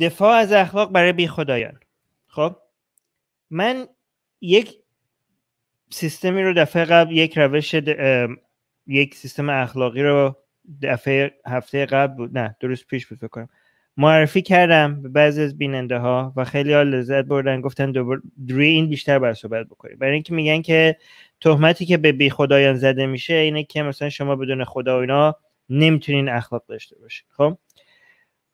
دفاع از اخلاق برای بی خدایان خب من یک سیستمی رو دفعه قبل یک روش یک سیستم اخلاقی رو دفعه هفته قبل بود نه درست پیش بود بکنم معرفی کردم به بعضی از بیننده ها و خیلی ها لذت بردن گفتن دوباره این بیشتر بر صحبت بکنیم برای اینکه میگن که تهمتی که به بی خدایان زده میشه اینه که مثلا شما بدون خدا و اینا نمیتونین اخلاق داشته باشین خب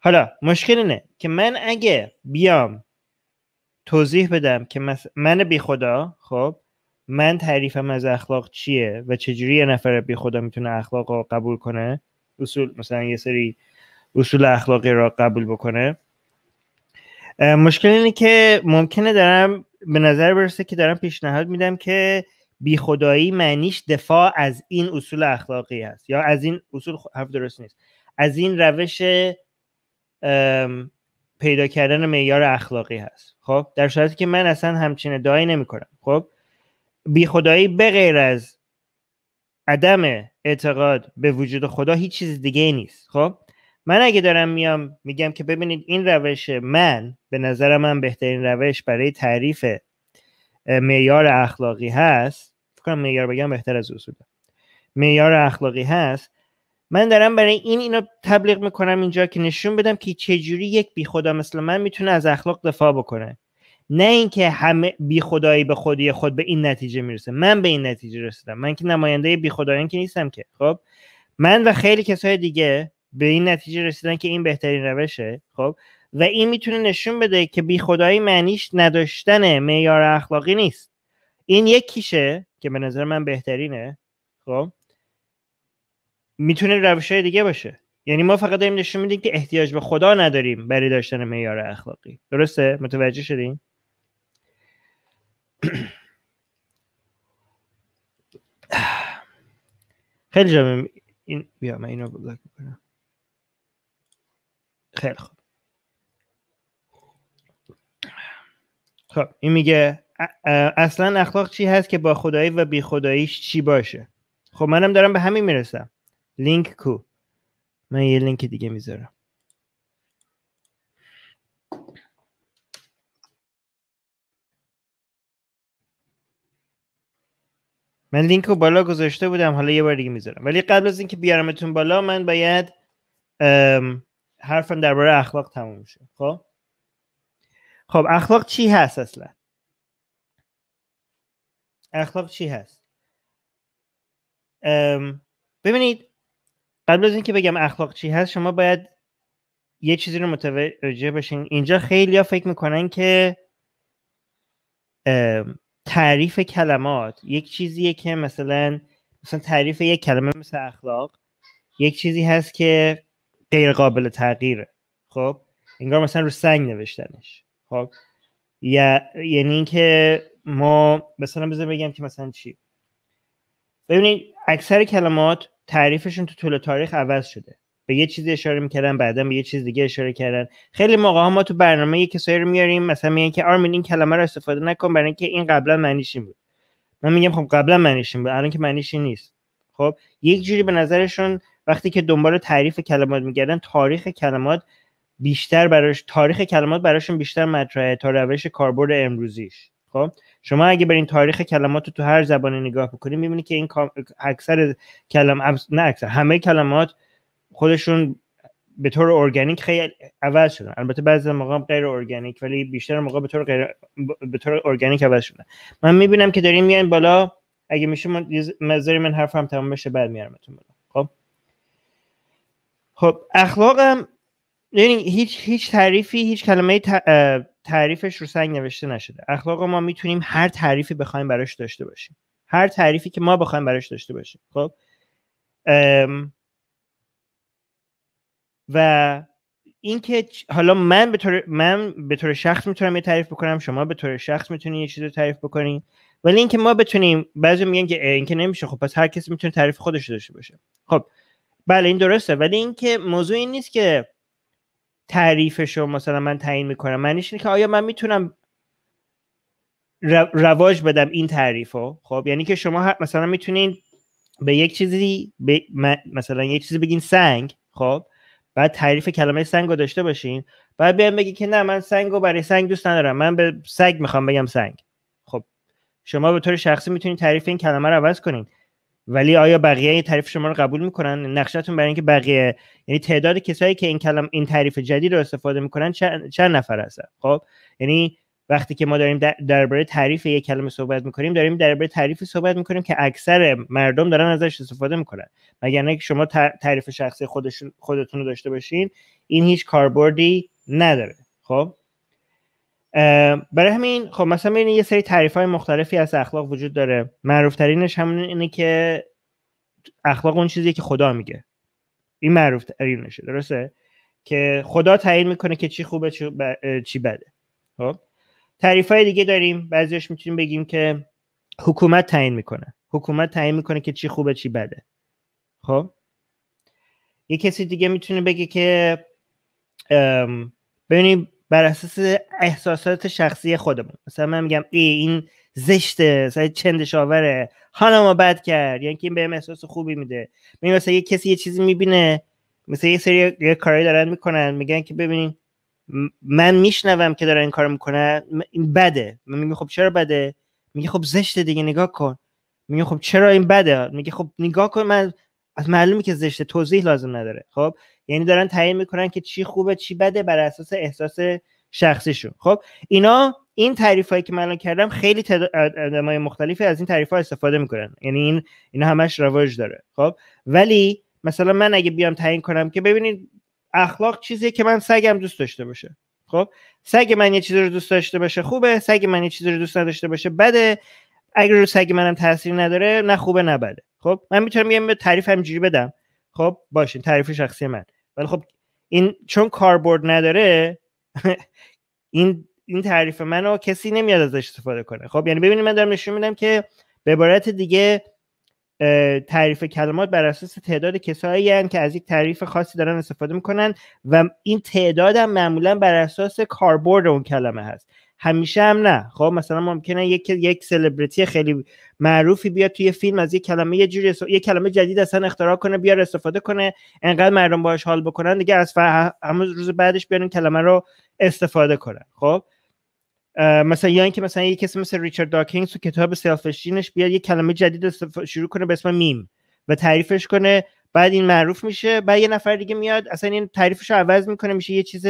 حالا مشکل اینه که من اگه بیام توضیح بدم که من بی خدا خب من تعریفم از اخلاق چیه و چجوری یه نفر بی خدا میتونه اخلاق رو قبول کنه اصول مثلا یه سری اصول اخلاقی را قبول بکنه مشکل اینه که ممکنه دارم به نظر برسه که دارم پیشنهاد میدم که بی خدایی معنیش دفاع از این اصول اخلاقی هست یا از این اصول حرف درست نیست از این روش پیدا کردن معیار اخلاقی هست خب در صورتی که من اصلا همچین ادعایی کنم خب بی خدایی به غیر از عدم اعتقاد به وجود خدا هیچ چیز دیگه نیست خب من اگه دارم میام میگم که ببینید این روش من به نظر من بهترین روش برای تعریف معیار اخلاقی هست فکر کنم معیار بگم بهتر از اصول معیار اخلاقی هست من دارم برای این اینو تبلیغ میکنم اینجا که نشون بدم که چجوری یک بیخدا مثل من میتونه از اخلاق دفاع بکنه نه اینکه همه بی خدایی به خودی خود به این نتیجه میرسه من به این نتیجه رسیدم من که نماینده بی خدایان که نیستم که خب من و خیلی کسای دیگه به این نتیجه رسیدن که این بهترین روشه خب و این میتونه نشون بده که بی خدایی معنیش نداشتن معیار اخلاقی نیست این کیشه که به نظر من بهترینه خب میتونه روش های دیگه باشه یعنی ما فقط داریم نشون میدیم که احتیاج به خدا نداریم برای داشتن معیار اخلاقی درسته متوجه شدیم خیلی جامعه این بیا من اینو میکنم خیلی خوب خب این میگه اصلا اخلاق چی هست که با خدایی و بی خداییش چی باشه خب منم دارم به همین میرسم لینک کو من یه لینک دیگه میذارم من لینک رو بالا گذاشته بودم حالا یه بار دیگه میذارم ولی قبل از اینکه بیارمتون بالا من باید حرفم درباره اخلاق تموم میشه خب خب اخلاق چی هست اصلا اخلاق چی هست ببینید قبل از اینکه بگم اخلاق چی هست شما باید یه چیزی رو متوجه بشین اینجا خیلی ها فکر میکنن که تعریف کلمات یک چیزیه که مثلا مثلا تعریف یک کلمه مثل اخلاق یک چیزی هست که غیر قابل تغییره خب انگار مثلا رو سنگ نوشتنش خب یا یعنی اینکه ما مثلا بذار بگم که مثلا چی ببینید اکثر کلمات تعریفشون تو طول تاریخ عوض شده به یه چیزی اشاره میکردن بعدا به یه چیز دیگه اشاره کردن خیلی موقع ها ما تو برنامه یه کسایی رو میاریم مثلا میگن که آرمین این کلمه رو استفاده نکن برای اینکه این قبلا معنیش بود من میگم خب قبلا معنیش بود الان که معنیش نیست خب یک جوری به نظرشون وقتی که دنبال تعریف کلمات میگردن تاریخ کلمات بیشتر براش تاریخ کلمات براشون بیشتر مطرحه تا روش کاربرد امروزیش خب شما اگه برین تاریخ کلمات رو تو هر زبانه نگاه بکنید میبینید که این اکثر کلم نه اکثر همه کلمات خودشون به طور ارگانیک خیلی عوض شدن البته بعضی موقع غیر ارگانیک ولی بیشتر موقع به طور غیر... به طور ارگانیک عوض شدن من میبینم که داریم میایم بالا اگه میشه من مزاری من حرفم تمام بشه بعد میارمتون بالا خب خب اخلاقم یعنی هیچ هیچ تعریفی هیچ کلمه تعریفش رو سنگ نوشته نشده اخلاق ما میتونیم هر تعریفی بخوایم براش داشته باشیم هر تعریفی که ما بخوایم براش داشته باشیم خب و اینکه حالا من به طور من به طور شخص میتونم یه تعریف بکنم شما به طور شخص میتونید یه چیزی تعریف بکنید. ولی اینکه ما بتونیم بعضی میگن که اینکه نمیشه خب پس هر کسی میتونه تعریف خودش داشته باشه خب بله این درسته ولی اینکه موضوع این نیست که تعریفش رو مثلا من تعیین میکنم معنیش اینه که آیا من میتونم رواج بدم این تعریف رو خب یعنی که شما مثلا میتونین به یک چیزی به... مثلا یک چیزی بگین سنگ خب بعد تعریف کلمه سنگ رو داشته باشین بعد بیان بگی که نه من سنگ رو برای سنگ دوست ندارم من به سگ میخوام بگم سنگ خب شما به طور شخصی میتونید تعریف این کلمه رو عوض کنین ولی آیا بقیه این تعریف شما رو قبول میکنن نقشتون برای اینکه بقیه یعنی تعداد کسایی که این کلم این تعریف جدید رو استفاده میکنن چند, نفر هستن خب یعنی وقتی که ما داریم درباره تعریف یک کلمه صحبت میکنیم داریم درباره تعریف صحبت میکنیم که اکثر مردم دارن ازش استفاده میکنن مگر نه که شما تعریف شخصی خودتون رو داشته باشین این هیچ کاربردی نداره خب برای همین خب مثلا ببینید یه سری تعریف های مختلفی از اخلاق وجود داره معروفترینش همون اینه که اخلاق اون چیزیه که خدا میگه این معروف درسته که خدا تعیین میکنه که چی خوبه چی, بده خب تعریف های دیگه داریم بعضیش میتونیم بگیم که حکومت تعیین میکنه حکومت تعیین میکنه که چی خوبه چی بده خب یه کسی دیگه میتونه بگه که ببینیم بر اساس احساسات شخصی خودمون مثلا من میگم ای این زشته مثلا چندش آوره ما بد کرد یعنی که این بهم احساس خوبی میده ببین مثلا یه کسی یه چیزی میبینه مثلا یه سری یه کاری دارن میکنن میگن که ببینین من میشنوم که دارن این کار میکنن این بده من میگم خب چرا بده میگه خب زشته دیگه نگاه کن میگه خب چرا این بده میگه خب نگاه کن من از معلومی که زشت توضیح لازم نداره خب یعنی دارن تعیین میکنن که چی خوبه چی بده بر اساس احساس شخصیشون خب اینا این تعریف هایی که من کردم خیلی آدمای مختلفی از این تعریف ها استفاده میکنن یعنی این اینا همش رواج داره خب ولی مثلا من اگه بیام تعیین کنم که ببینید اخلاق چیزیه که من سگم دوست داشته باشه خب سگ من یه چیزی رو دوست داشته باشه خوبه سگ من یه چیزی رو دوست نداشته باشه بده اگر رو سگ منم تاثیر نداره نه خوبه نه بده خب من میتونم یه تعریف همینجوری بدم خب باشین تعریف شخصی من ولی خب این چون کاربرد نداره این این تعریف منو کسی نمیاد ازش استفاده کنه خب یعنی ببینید من دارم نشون میدم که به عبارت دیگه تعریف کلمات بر اساس تعداد کسایی هن که از یک تعریف خاصی دارن استفاده میکنن و این تعداد هم معمولا بر اساس کاربرد اون کلمه هست همیشه هم نه خب مثلا ممکنه یک یک سلبریتی خیلی معروفی بیاد توی فیلم از یک کلمه یه جوری یه کلمه جدید اصلا اختراع کنه بیار استفاده کنه انقدر مردم باهاش حال بکنن دیگه از فر... روز بعدش بیان کلمه رو استفاده کنه خب مثلا یا اینکه مثلا یه کسی مثل ریچارد داکینگز تو کتاب سلفشینش بیاد یه کلمه جدید شروع کنه به اسم میم و تعریفش کنه بعد این معروف میشه بعد یه نفر دیگه میاد اصلا این تعریفش رو عوض میکنه میشه یه چیز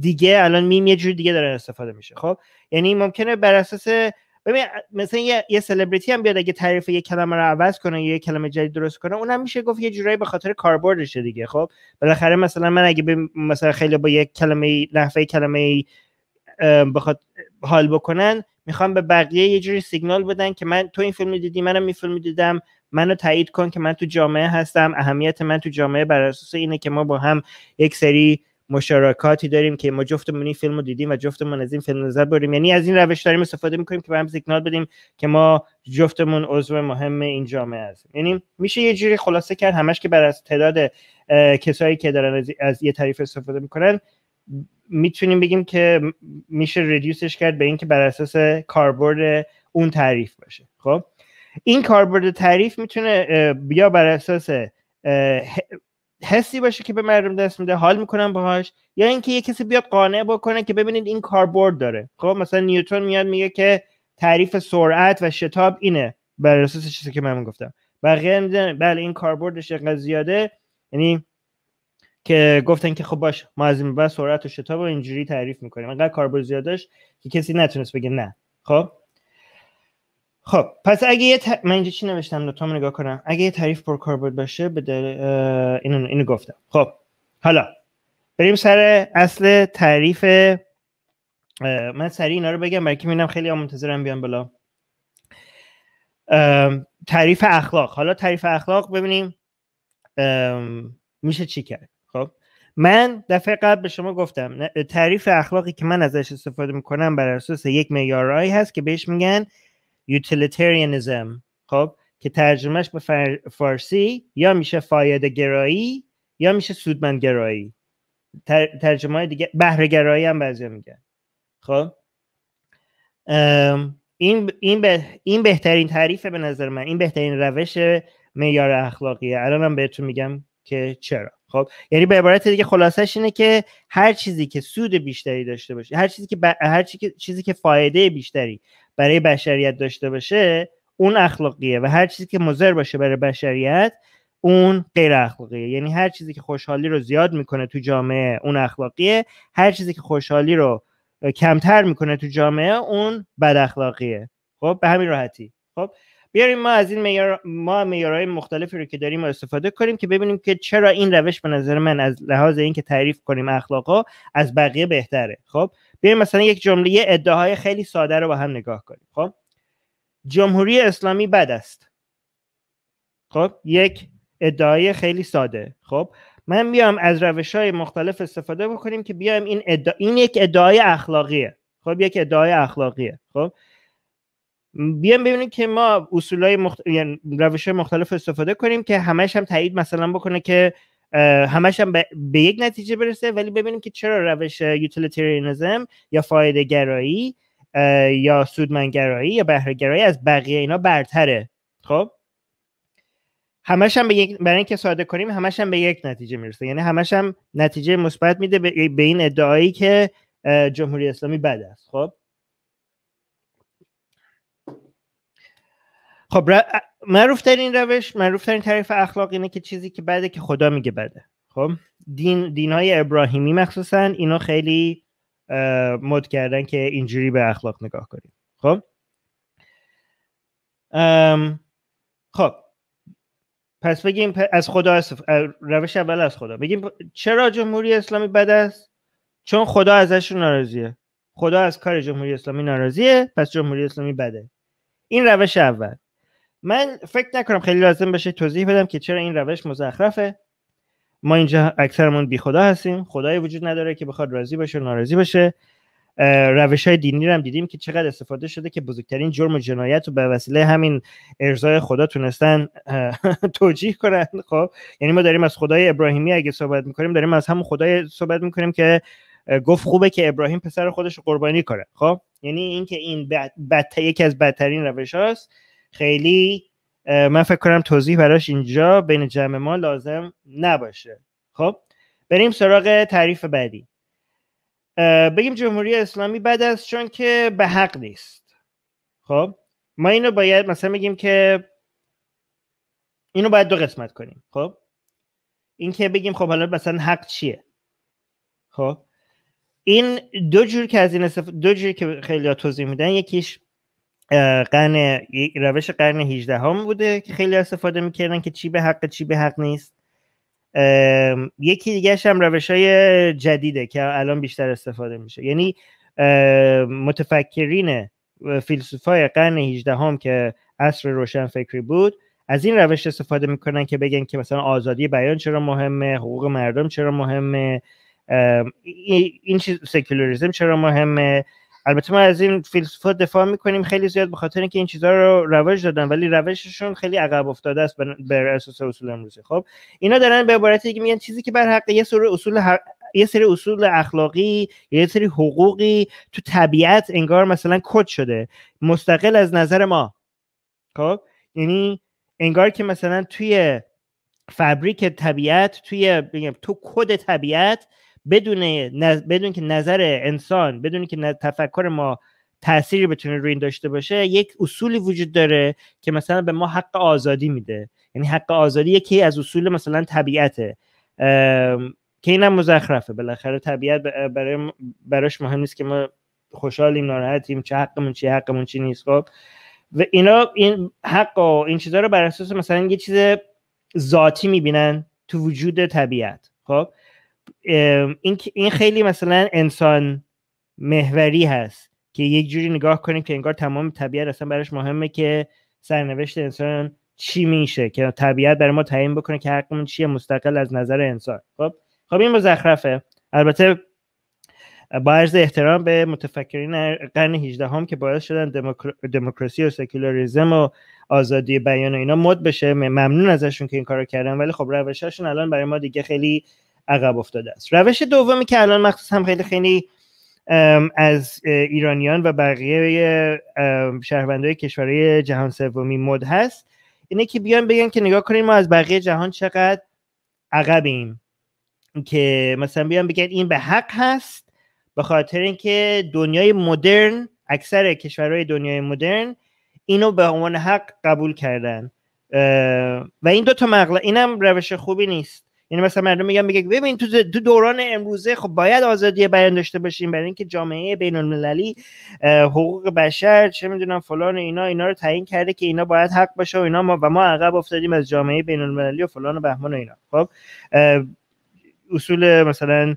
دیگه الان میم یه جور دیگه داره استفاده میشه خب یعنی ممکنه بر اساس ببین مثلا یه, سلبریتی هم بیاد اگه تعریف یه کلمه رو عوض کنه یه کلمه جدید درست کنه اونم میشه گفت یه جورایی به خاطر کاربردشه دیگه خب بالاخره مثلا من اگه مثلا خیلی با یه کلمه نحوه کلمه بخواد حال بکنن میخوام به بقیه یه جوری سیگنال بدن که من تو این فیلم دیدی منم این فیلم دیدم منو تایید کن که من تو جامعه هستم اهمیت من تو جامعه بر اساس اینه که ما با هم یک سری مشارکاتی داریم که ما جفتمون این فیلم رو دیدیم و جفتمون از این فیلم نظر بریم یعنی از این روش داریم استفاده میکنیم که به هم سیگنال بدیم که ما جفتمون عضو مهم این جامعه هستیم یعنی میشه یه جوری خلاصه کرد همش که بر از تعداد کسایی که دارن از, از یه تعریف استفاده میکنن میتونیم بگیم که میشه ریدیوسش کرد به اینکه بر اساس کاربرد اون تعریف باشه خب این کاربرد تعریف میتونه بیا بر اساس حسی باشه که به مردم دست میده حال میکنن باهاش یا اینکه یه کسی بیاد قانع بکنه که ببینید این کاربرد داره خب مثلا نیوتن میاد میگه که تعریف سرعت و شتاب اینه بر اساس چیزی که من گفتم بقیه میدن بله این کاربردش انقدر زیاده یعنی که گفتن که خب باش ما از این بعد سرعت و شتاب و اینجوری تعریف میکنیم انقدر کاربرد زیادش که کسی نتونست بگه نه خب خب پس اگه یه من اینجا چی نوشتم دو نگاه کنم اگه یه تعریف پرکاربرد باشه به اینو... اینو گفتم خب حالا بریم سر اصل تعریف من سریع اینا رو بگم برای که میبینم خیلی هم منتظرم بیان بالا تعریف اخلاق حالا تعریف اخلاق ببینیم میشه چی کرد خب من دفعه قبل به شما گفتم تعریف اخلاقی که من ازش استفاده میکنم بر اساس یک میارایی هست که بهش میگن یوتیلیتریانیزم خب که ترجمهش به فارسی یا میشه فایده گرایی یا میشه سودمند گرایی تر، ترجمه های دیگه بهره گرایی هم بعضی میگن خب این این, این بهترین تعریف به نظر من این بهترین روش معیار اخلاقیه الان هم بهتون میگم که چرا خب یعنی به عبارت دیگه خلاصش اینه که هر چیزی که سود بیشتری داشته باشه هر چیزی که هر چیزی که فایده بیشتری برای بشریت داشته باشه اون اخلاقیه و هر چیزی که مضر باشه برای بشریت اون غیر اخلاقیه یعنی هر چیزی که خوشحالی رو زیاد میکنه تو جامعه اون اخلاقیه هر چیزی که خوشحالی رو کمتر میکنه تو جامعه اون بد اخلاقیه خب به همین راحتی خب بیاریم ما از این میار... ما معیارهای مختلفی رو که داریم استفاده کنیم که ببینیم که چرا این روش به نظر من از لحاظ اینکه تعریف کنیم اخلاقا از بقیه بهتره خب بیایم مثلا یک جمله ادعاهای خیلی ساده رو با هم نگاه کنیم خب جمهوری اسلامی بد است خب یک ادعای خیلی ساده خب من بیام از روش های مختلف استفاده بکنیم که بیایم این ادعا... این یک ادعای اخلاقیه خب یک ادعای اخلاقیه خب بیام ببینیم که ما اصولای مخت... یعنی روش مختلف استفاده کنیم که همش هم تایید مثلا بکنه که همش هم به, یک نتیجه برسه ولی ببینیم که چرا روش یوتیلیتریانیزم یا فایده گرایی یا سودمنگرایی یا بهره گرایی از بقیه اینا برتره خب همش هم به یک برای اینکه ساده کنیم همش هم به یک نتیجه میرسه یعنی همش هم نتیجه مثبت میده به, به این ادعایی که جمهوری اسلامی بد است خب خب معروف ترین روش معروف ترین تعریف اخلاق اینه که چیزی که بده که خدا میگه بده خب دین های ابراهیمی مخصوصا اینا خیلی مد کردن که اینجوری به اخلاق نگاه کنیم خب خب پس بگیم از خدا روش اول از خدا بگیم چرا جمهوری اسلامی بد است چون خدا ازش ناراضیه خدا از کار جمهوری اسلامی ناراضیه پس جمهوری اسلامی بده این روش اول من فکر نکنم خیلی لازم بشه توضیح بدم که چرا این روش مزخرفه ما اینجا اکثرمون بی خدا هستیم خدای وجود نداره که بخواد راضی باشه و ناراضی باشه روش های دینی رو هم دیدیم که چقدر استفاده شده که بزرگترین جرم و جنایت رو به وسیله همین ارزای خدا تونستن توجیه کنن خب یعنی ما داریم از خدای ابراهیمی اگه صحبت میکنیم داریم از همون خدای صحبت میکنیم که گفت خوبه که ابراهیم پسر خودش رو قربانی کنه خب یعنی اینکه این, که این بد... یکی از بدترین روش هاست خیلی من فکر کنم توضیح براش اینجا بین جمع ما لازم نباشه خب بریم سراغ تعریف بعدی بگیم جمهوری اسلامی بد است چون که به حق نیست خب ما اینو باید مثلا بگیم که اینو باید دو قسمت کنیم خب این که بگیم خب حالا مثلا حق چیه خب این دو جور که از این دو جور که خیلی توضیح میدن یکیش قرن روش قرن 18 هم بوده که خیلی استفاده میکردن که چی به حق چی به حق نیست یکی دیگهش هم روش های جدیده که الان بیشتر استفاده میشه یعنی متفکرین فیلسوفای قرن 18 هم که عصر روشن فکری بود از این روش استفاده میکنن که بگن که مثلا آزادی بیان چرا مهمه حقوق مردم چرا مهمه این چیز چرا مهمه البته ما از این فیلسوفا دفاع میکنیم خیلی زیاد به خاطر اینکه این چیزها رو رواج دادن ولی روششون خیلی عقب افتاده است بر اساس اصول امروزی خب اینا دارن به عبارت که میگن چیزی که بر حق یه سری اصول حق... یه سری اصول اخلاقی یه سری حقوقی تو طبیعت انگار مثلا کد شده مستقل از نظر ما خب یعنی انگار که مثلا توی فبریک طبیعت توی تو کد طبیعت بدون بدون که نظر انسان بدون که تفکر ما تأثیری بتونه روی این داشته باشه یک اصولی وجود داره که مثلا به ما حق آزادی میده یعنی حق آزادی یکی از اصول مثلا طبیعته که اینم مزخرفه بالاخره طبیعت برای براش مهم نیست که ما خوشحالیم ناراحتیم چه حقمون چی حقمون چی نیست خب و اینا این حق و این چیزها رو بر اساس مثلا یه چیز ذاتی میبینن تو وجود طبیعت خب این, این خیلی مثلا انسان محوری هست که یک جوری نگاه کنیم که انگار تمام طبیعت اصلا براش مهمه که سرنوشت انسان چی میشه که طبیعت برای ما تعیین بکنه که حقمون چیه مستقل از نظر انسان خب خب این مزخرفه البته با عرض احترام به متفکرین قرن 18 هم که باعث شدن دموکراسی و سکولاریزم و آزادی بیان و اینا مد بشه ممنون ازشون که این کارو کردن ولی خب روششون الان برای ما دیگه خیلی عقب افتاده است روش دومی که الان هم خیلی خیلی از ایرانیان و بقیه شهروندهای کشورهای جهان سومی مد هست اینه که بیان بگن که نگاه کنیم ما از بقیه جهان چقدر عقبیم که مثلا بیان بگن این به حق هست به خاطر اینکه دنیای مدرن اکثر کشورهای دنیای مدرن اینو به عنوان حق قبول کردن و این دو تا مقل... اینم روش خوبی نیست یعنی مثلا مردم میگن میگه ببین تو دوران امروزه خب باید آزادی بیان داشته باشیم برای اینکه جامعه بین المللی حقوق بشر چه میدونم فلان اینا اینا رو تعیین کرده که اینا باید حق باشه و اینا ما و ما عقب افتادیم از جامعه بین المللی و فلان و بهمان و اینا خب اصول مثلا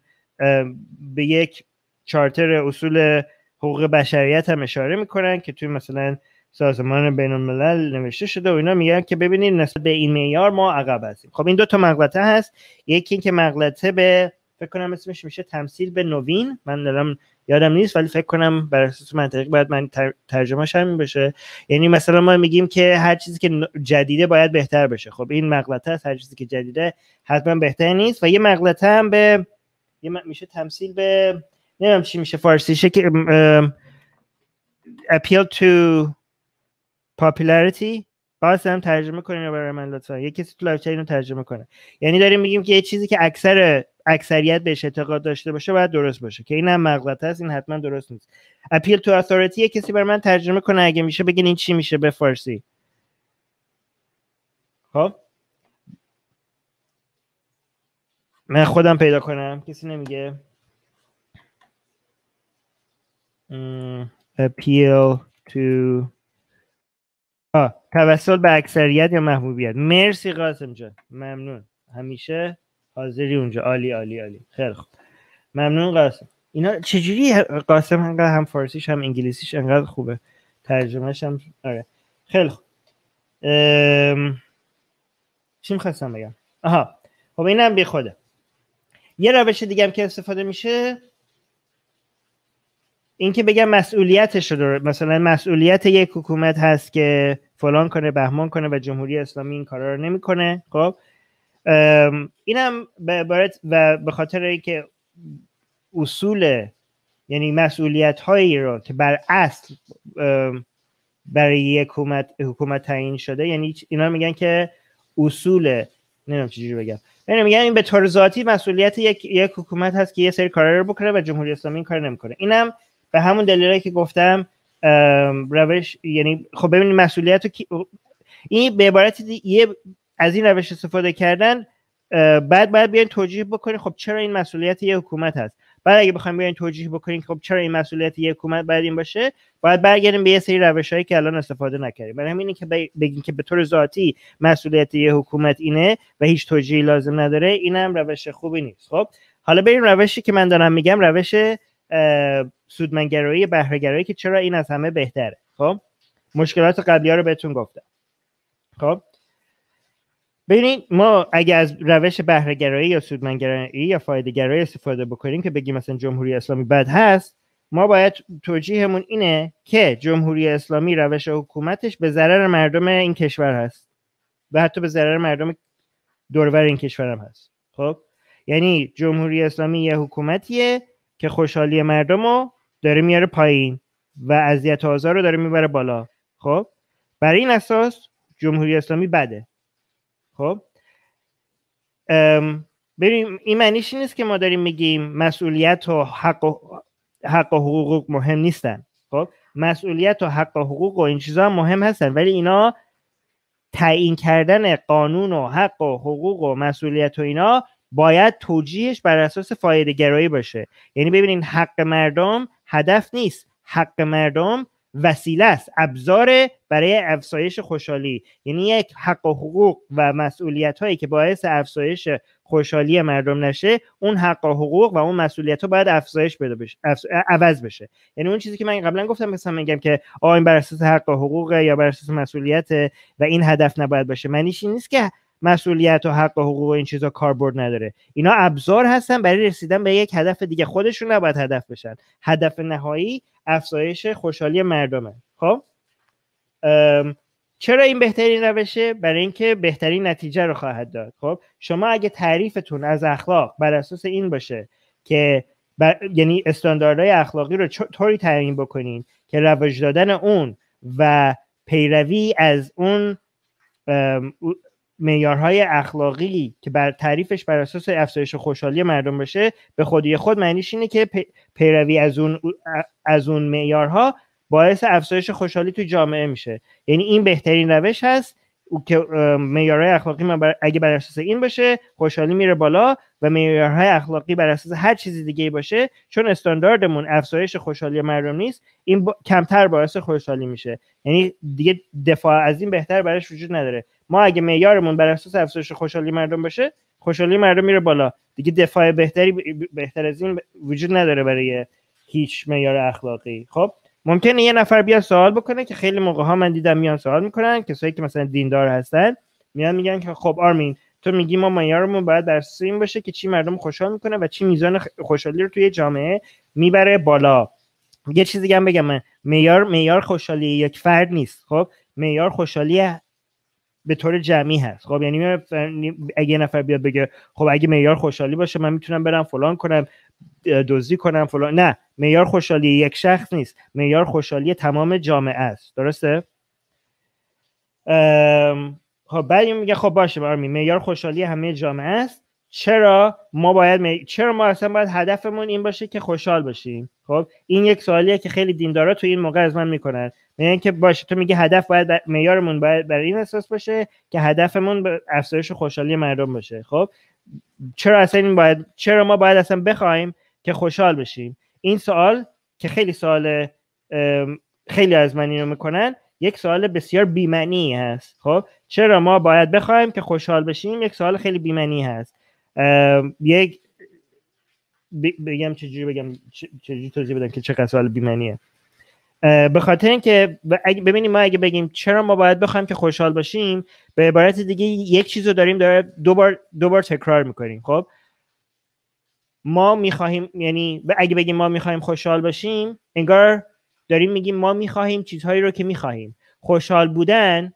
به یک چارتر اصول حقوق بشریت هم اشاره میکنن که توی مثلا سازمان بین الملل نوشته شده و اینا میگن که ببینید نسبت به این معیار ما عقب هستیم خب این دو تا مغلطه هست یکی که مغلطه به فکر کنم اسمش میشه تمثیل به نوین من دارم یادم نیست ولی فکر کنم بر اساس منطق باید من ترجمه همین بشه یعنی مثلا ما میگیم که هر چیزی که جدیده باید بهتر بشه خب این مغلطه هست هر چیزی که جدیده حتما بهتر نیست و یه مغلطه هم به میشه تمثیل به نمیدونم چی میشه فارسیشه که appeal to پاپولاریتی باز هم ترجمه کنین برای من لطفا یه کسی تو لایو رو ترجمه کنه یعنی داریم میگیم که یه چیزی که اکثر اکثریت بهش اعتقاد داشته باشه باید درست باشه که اینم هم مغلطه است این حتما درست نیست اپیل تو اتوریتی یه کسی برای من ترجمه کنه اگه میشه بگین این چی میشه به فارسی خب من خودم پیدا کنم کسی نمیگه اپیل تو آه. توسل به اکثریت یا محبوبیت مرسی قاسم جان ممنون همیشه حاضری اونجا عالی عالی عالی خیلی خوب ممنون قاسم اینا چجوری قاسم انقدر هم فارسیش هم انگلیسیش انقدر خوبه ترجمهش هم آره خیلی خوب ام... چی میخواستم بگم آها خب اینم بی خوده یه روش دیگه هم که استفاده میشه اینکه بگم مسئولیتش رو مثلا مسئولیت یک حکومت هست که فلان کنه بهمان کنه و جمهوری اسلامی این کارا رو نمیکنه خب اینم به و به خاطر اینکه اصول یعنی مسئولیت هایی رو که بر اصل برای حکومت حکومت تعیین شده یعنی اینا میگن که اصول نمیدونم چجوری بگم یعنی میگن این به طور ذاتی مسئولیت یک یک حکومت هست که یه سری کارا رو بکنه و جمهوری اسلامی این کار نمیکنه اینم به همون دلیلی که گفتم روش یعنی خب ببینید مسئولیت رو کی... این به عبارت یه از این روش استفاده کردن بعد باید بیاین توجیه بکنید خب چرا این مسئولیت یه حکومت هست بعد اگه بخوایم بیاین توجیه بکنین خب چرا این مسئولیت یه حکومت باید این باشه باید برگردیم به یه سری روشهایی که الان استفاده نکردیم برای همینه که بگین که به طور ذاتی مسئولیت یه حکومت اینه و هیچ توجیهی لازم نداره اینم روش خوبی نیست خب حالا بریم روشی که من دارم میگم روش سودمنگرایی بهرهگرایی که چرا این از همه بهتره خب مشکلات قبلی ها رو بهتون گفتم خب ببینید ما اگر از روش بهرهگرایی یا سودمنگرایی یا گرایی استفاده بکنیم که بگیم مثلا جمهوری اسلامی بد هست ما باید توجیهمون اینه که جمهوری اسلامی روش حکومتش به ضرر مردم این کشور هست و حتی به ضرر مردم دورور این کشور هم هست خب یعنی جمهوری اسلامی یه حکومتیه که خوشحالی مردم داره میاره پایین و اذیت آزار رو داره میبره بالا خب بر این اساس جمهوری اسلامی بده خب بریم این معنیش نیست که ما داریم میگیم مسئولیت و حق و, حق و حقوق مهم نیستن خب مسئولیت و حق و حقوق و این چیزها مهم هستن ولی اینا تعیین کردن قانون و حق و حقوق و مسئولیت و اینا باید توجیهش بر اساس فایده گرایی باشه یعنی ببینین حق مردم هدف نیست حق مردم وسیله است ابزار برای افزایش خوشحالی یعنی یک حق و حقوق و مسئولیت هایی که باعث افزایش خوشحالی مردم نشه اون حق و حقوق و اون مسئولیت ها باید افزایش بده بشه عوض بشه یعنی اون چیزی که من قبلا گفتم مثلا میگم که آ این بر اساس حق و حقوق یا بر اساس مسئولیت و این هدف نباید باشه معنیش نیست که مسئولیت و حق و حقوق و این چیزا کاربرد نداره اینا ابزار هستن برای رسیدن به یک هدف دیگه خودشون نباید هدف بشن هدف نهایی افزایش خوشحالی مردمه خب چرا این بهترین روشه برای اینکه بهترین نتیجه رو خواهد داد خب شما اگه تعریفتون از اخلاق بر اساس این باشه که یعنی استانداردهای اخلاقی رو طوری تعیین بکنین که رواج دادن اون و پیروی از اون معیارهای اخلاقی که بر تعریفش بر اساس افزایش خوشحالی مردم باشه به خودی خود معنیش اینه که پیروی از اون از اون معیارها باعث افزایش خوشحالی تو جامعه میشه یعنی این بهترین روش هست که معیارهای اخلاقی من بر... اگه بر اساس این باشه خوشحالی میره بالا و معیارهای اخلاقی بر اساس هر چیز دیگه باشه چون استانداردمون افزایش خوشحالی مردم نیست این کمتر باعث خوشحالی میشه یعنی دیگه دفاع از این بهتر برایش وجود نداره ما اگه معیارمون بر اساس افزایش خوشحالی مردم باشه خوشحالی مردم میره بالا دیگه دفاع بهتری بهتر از این وجود نداره برای هیچ معیار اخلاقی خب ممکنه یه نفر بیا سوال بکنه که خیلی موقع ها من دیدم میان سوال میکنن کسایی که مثلا دیندار هستن میان میگن که خب آرمین تو میگی ما معیارمون باید در این باشه که چی مردم خوشحال میکنه و چی میزان خوشحالی رو توی جامعه میبره بالا یه چیزی بگم معیار معیار خوشحالی یک فرد نیست خب معیار خوشحالی به طور جمعی هست خب یعنی, یعنی اگه نفر بیاد بگه خب اگه میار خوشحالی باشه من میتونم برم فلان کنم دزدی کنم فلان نه میار خوشحالی یک شخص نیست میار خوشحالی تمام جامعه است درسته خب بعد میگه خب باشه برمی میار خوشحالی همه جامعه است چرا ما باید چرا ما اصلا باید هدفمون این باشه که خوشحال باشیم خب این یک سوالیه که خیلی دیندارا تو این موقع از من میکنن یعنی که باشه تو میگه هدف باید میارمون معیارمون باید بر این اساس باشه که هدفمون به افزایش خوشحالی مردم باشه خب چرا اصلا این باید چرا ما باید اصلا بخوایم که خوشحال بشیم این سوال که خیلی سوال خیلی از من اینو میکنن یک سوال بسیار بیمنی هست خب چرا ما باید بخوایم که خوشحال بشیم یک سوال خیلی بیمنی هست یک بگم چجوری بگم چجوری توضیح بدم که چقدر سوال بیمنیه به خاطر اینکه ببینیم ما اگه بگیم چرا ما باید بخوایم که خوشحال باشیم به عبارت دیگه یک چیز رو داریم داره دوبار بار تکرار میکنیم خب ما میخواهیم یعنی اگه بگیم ما میخواهیم خوشحال باشیم انگار داریم میگیم ما میخواهیم چیزهایی رو که میخواهیم خوشحال بودن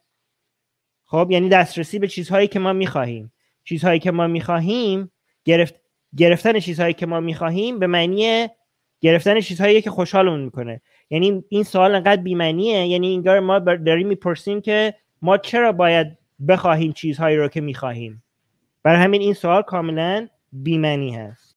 خب یعنی دسترسی به چیزهایی که ما میخواهیم چیزهایی که ما میخواهیم گرفت گرفتن چیزهایی که ما میخواهیم به معنی گرفتن چیزهایی که خوشحالمون میکنه یعنی این سوال انقدر بیمنیه یعنی اینگار ما داریم میپرسیم که ما چرا باید بخواهیم چیزهایی رو که میخواهیم برای همین این سوال کاملا بیمنی هست